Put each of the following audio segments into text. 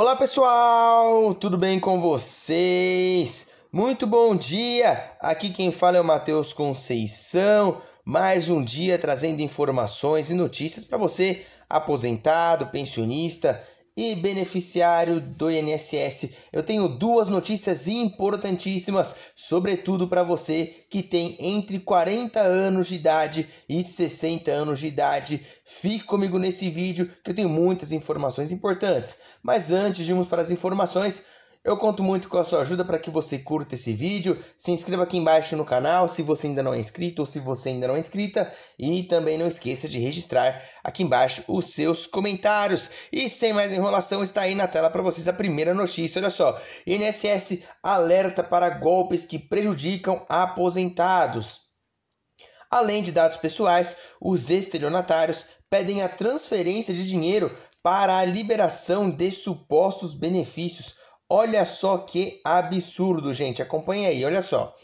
Olá pessoal, tudo bem com vocês? Muito bom dia! Aqui quem fala é o Matheus Conceição, mais um dia trazendo informações e notícias para você, aposentado, pensionista e beneficiário do INSS. Eu tenho duas notícias importantíssimas, sobretudo para você que tem entre 40 anos de idade e 60 anos de idade. Fique comigo nesse vídeo que eu tenho muitas informações importantes. Mas antes de irmos para as informações, eu conto muito com a sua ajuda para que você curta esse vídeo, se inscreva aqui embaixo no canal se você ainda não é inscrito ou se você ainda não é inscrita e também não esqueça de registrar aqui embaixo os seus comentários. E sem mais enrolação, está aí na tela para vocês a primeira notícia, olha só. INSS alerta para golpes que prejudicam aposentados. Além de dados pessoais, os estelionatários pedem a transferência de dinheiro para a liberação de supostos benefícios Olha só que absurdo, gente. Acompanha aí, olha só.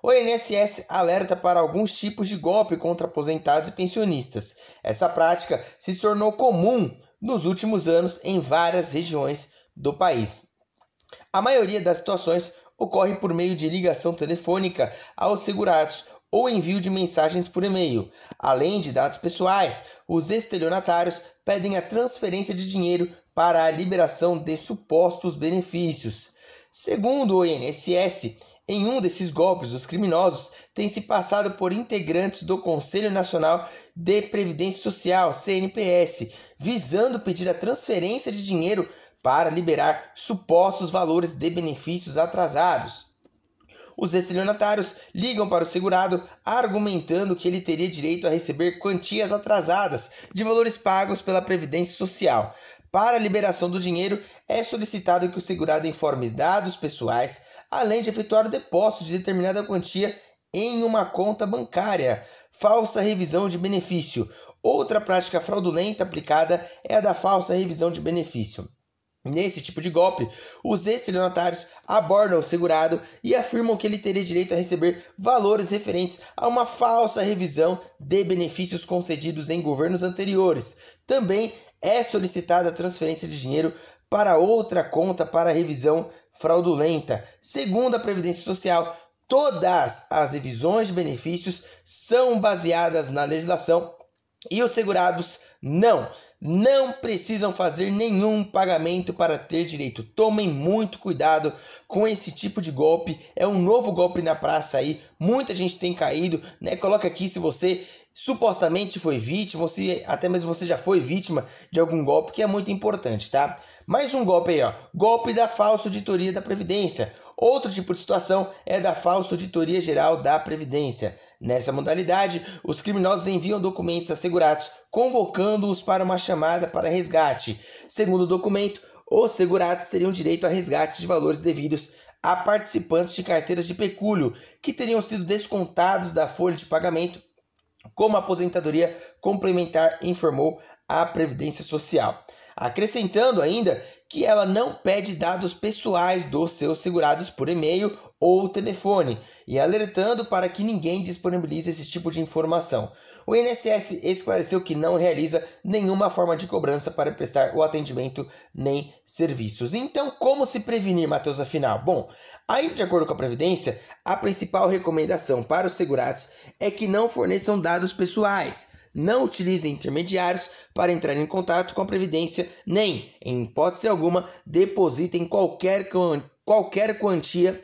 O INSS alerta para alguns tipos de golpe contra aposentados e pensionistas. Essa prática se tornou comum nos últimos anos em várias regiões do país. A maioria das situações ocorre por meio de ligação telefônica aos segurados ou envio de mensagens por e-mail. Além de dados pessoais, os estelionatários pedem a transferência de dinheiro para a liberação de supostos benefícios. Segundo o INSS, em um desses golpes, os criminosos têm se passado por integrantes do Conselho Nacional de Previdência Social, CNPS, visando pedir a transferência de dinheiro para liberar supostos valores de benefícios atrasados. Os estelionatários ligam para o segurado argumentando que ele teria direito a receber quantias atrasadas de valores pagos pela Previdência Social. Para a liberação do dinheiro, é solicitado que o segurado informe dados pessoais, além de efetuar o depósito de determinada quantia em uma conta bancária. Falsa revisão de benefício. Outra prática fraudulenta aplicada é a da falsa revisão de benefício. Nesse tipo de golpe, os estelionatários abordam o segurado e afirmam que ele teria direito a receber valores referentes a uma falsa revisão de benefícios concedidos em governos anteriores. Também é solicitada a transferência de dinheiro para outra conta para revisão fraudulenta. Segundo a Previdência Social, todas as revisões de benefícios são baseadas na legislação e os segurados não, não precisam fazer nenhum pagamento para ter direito. Tomem muito cuidado com esse tipo de golpe. É um novo golpe na praça aí. Muita gente tem caído, né? Coloca aqui se você supostamente foi vítima, ou se até mesmo você já foi vítima de algum golpe, que é muito importante, tá? Mais um golpe aí, ó. Golpe da falsa auditoria da Previdência. Outro tipo de situação é da falsa auditoria geral da Previdência. Nessa modalidade, os criminosos enviam documentos assegurados, convocando-os para uma chamada para resgate. Segundo o documento, os segurados teriam direito a resgate de valores devidos a participantes de carteiras de pecúlio, que teriam sido descontados da folha de pagamento, como a aposentadoria complementar informou a Previdência Social. Acrescentando ainda que ela não pede dados pessoais dos seus segurados por e-mail ou telefone, e alertando para que ninguém disponibilize esse tipo de informação. O INSS esclareceu que não realiza nenhuma forma de cobrança para prestar o atendimento nem serviços. Então, como se prevenir, Matheus, afinal? Bom, ainda de acordo com a Previdência, a principal recomendação para os segurados é que não forneçam dados pessoais não utilizem intermediários para entrar em contato com a Previdência, nem, em hipótese alguma, depositem qualquer, qualquer quantia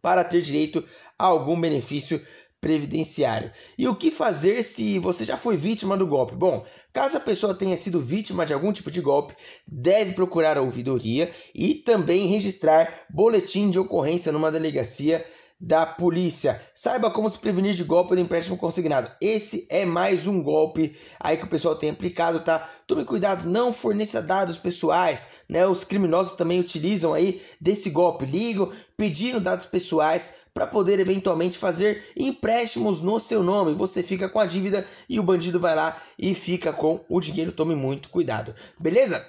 para ter direito a algum benefício previdenciário. E o que fazer se você já foi vítima do golpe? Bom, caso a pessoa tenha sido vítima de algum tipo de golpe, deve procurar a ouvidoria e também registrar boletim de ocorrência numa delegacia da polícia. Saiba como se prevenir de golpe do empréstimo consignado. Esse é mais um golpe aí que o pessoal tem aplicado, tá? Tome cuidado, não forneça dados pessoais, né? Os criminosos também utilizam aí desse golpe. Ligam pedindo dados pessoais para poder eventualmente fazer empréstimos no seu nome. Você fica com a dívida e o bandido vai lá e fica com o dinheiro. Tome muito cuidado, beleza?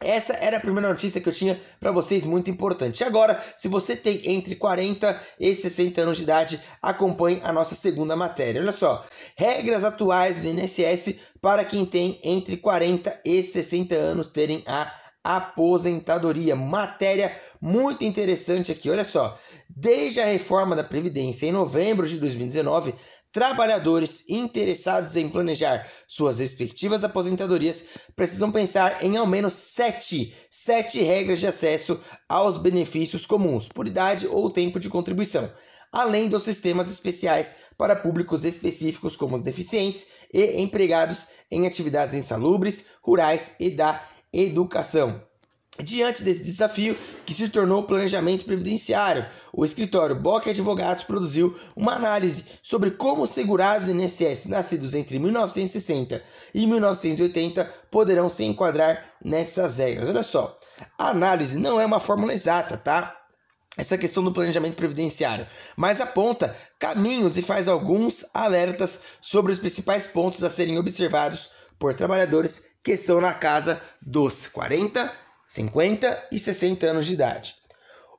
Essa era a primeira notícia que eu tinha para vocês, muito importante. Agora, se você tem entre 40 e 60 anos de idade, acompanhe a nossa segunda matéria. Olha só, regras atuais do INSS para quem tem entre 40 e 60 anos terem a aposentadoria. Matéria muito interessante aqui, olha só. Desde a reforma da Previdência em novembro de 2019, trabalhadores interessados em planejar suas respectivas aposentadorias precisam pensar em ao menos sete, sete regras de acesso aos benefícios comuns, por idade ou tempo de contribuição, além dos sistemas especiais para públicos específicos como os deficientes e empregados em atividades insalubres, rurais e da educação. Diante desse desafio, que se tornou o planejamento previdenciário, o escritório Bock Advogados produziu uma análise sobre como segurados INSS nascidos entre 1960 e 1980 poderão se enquadrar nessas regras. Olha só, a análise não é uma fórmula exata, tá? essa questão do planejamento previdenciário, mas aponta caminhos e faz alguns alertas sobre os principais pontos a serem observados por trabalhadores que estão na casa dos 40 50 e 60 anos de idade.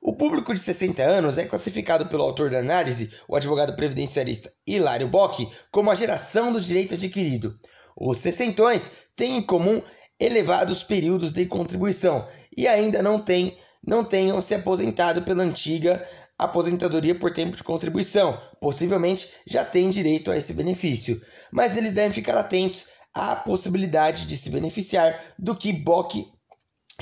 O público de 60 anos é classificado pelo autor da análise, o advogado previdenciarista Hilário Bock, como a geração do direito adquirido. Os sessentões têm em comum elevados períodos de contribuição e ainda não, têm, não tenham se aposentado pela antiga aposentadoria por tempo de contribuição. Possivelmente já têm direito a esse benefício, mas eles devem ficar atentos à possibilidade de se beneficiar do que Bock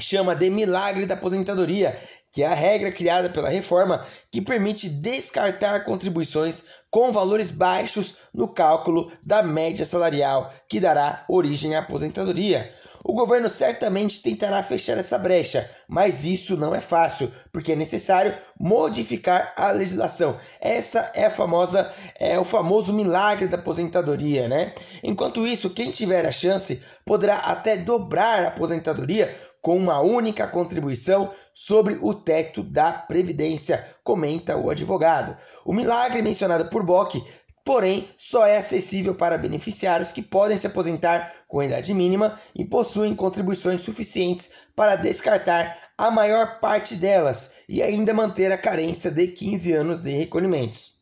chama de milagre da aposentadoria, que é a regra criada pela reforma que permite descartar contribuições com valores baixos no cálculo da média salarial que dará origem à aposentadoria. O governo certamente tentará fechar essa brecha, mas isso não é fácil, porque é necessário modificar a legislação. Essa é a famosa é o famoso milagre da aposentadoria, né? Enquanto isso, quem tiver a chance poderá até dobrar a aposentadoria com uma única contribuição sobre o teto da Previdência, comenta o advogado. O milagre mencionado por Bock porém só é acessível para beneficiários que podem se aposentar com idade mínima e possuem contribuições suficientes para descartar a maior parte delas e ainda manter a carência de 15 anos de recolhimentos.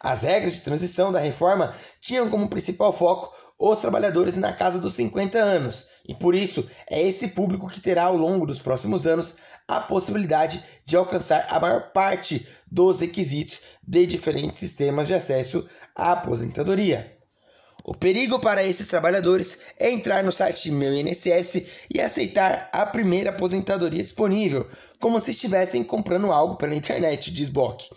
As regras de transição da reforma tinham como principal foco os trabalhadores na casa dos 50 anos, e por isso é esse público que terá ao longo dos próximos anos a possibilidade de alcançar a maior parte dos requisitos de diferentes sistemas de acesso à aposentadoria. O perigo para esses trabalhadores é entrar no site Meu INSS e aceitar a primeira aposentadoria disponível, como se estivessem comprando algo pela internet, diz Bock.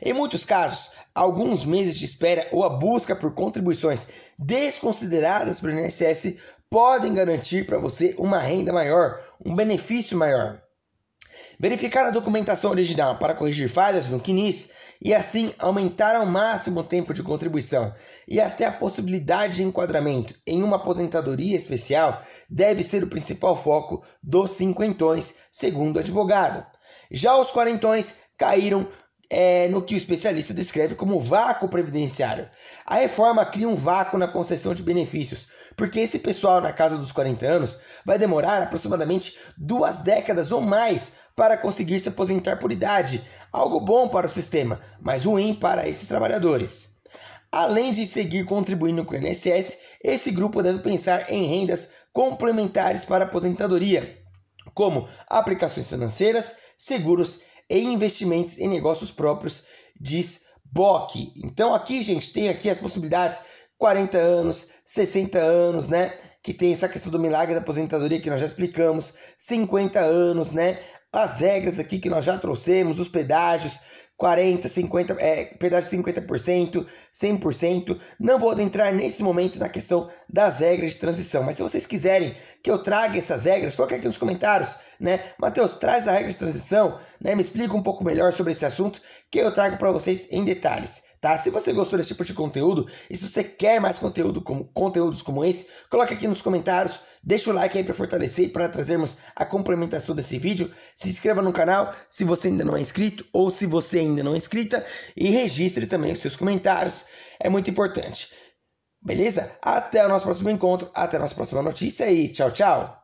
Em muitos casos, alguns meses de espera ou a busca por contribuições desconsideradas pelo INSS podem garantir para você uma renda maior, um benefício maior. Verificar a documentação original para corrigir falhas no CNIS e assim aumentar ao máximo o tempo de contribuição e até a possibilidade de enquadramento em uma aposentadoria especial deve ser o principal foco dos cinquentões, segundo o advogado. Já os quarentões caíram é, no que o especialista descreve como vácuo previdenciário. A reforma cria um vácuo na concessão de benefícios porque esse pessoal na casa dos 40 anos vai demorar aproximadamente duas décadas ou mais para conseguir se aposentar por idade, algo bom para o sistema, mas ruim para esses trabalhadores. Além de seguir contribuindo com o INSS, esse grupo deve pensar em rendas complementares para a aposentadoria, como aplicações financeiras, seguros e investimentos em negócios próprios, diz BOC. Então aqui, gente, tem aqui as possibilidades 40 anos, 60 anos, né? Que tem essa questão do milagre da aposentadoria que nós já explicamos, 50 anos, né? As regras aqui que nós já trouxemos, os pedágios, 40, 50, é, pedágio 50%, 100%. Não vou adentrar nesse momento na questão das regras de transição, mas se vocês quiserem que eu traga essas regras, coloque aqui nos comentários, né? Matheus, traz a regra de transição, né? Me explica um pouco melhor sobre esse assunto que eu trago para vocês em detalhes tá? Se você gostou desse tipo de conteúdo e se você quer mais conteúdo como conteúdos como esse, coloque aqui nos comentários, deixa o like aí para fortalecer e para trazermos a complementação desse vídeo. Se inscreva no canal se você ainda não é inscrito ou se você ainda não é inscrita e registre também os seus comentários, é muito importante. Beleza? Até o nosso próximo encontro, até a nossa próxima notícia e tchau, tchau.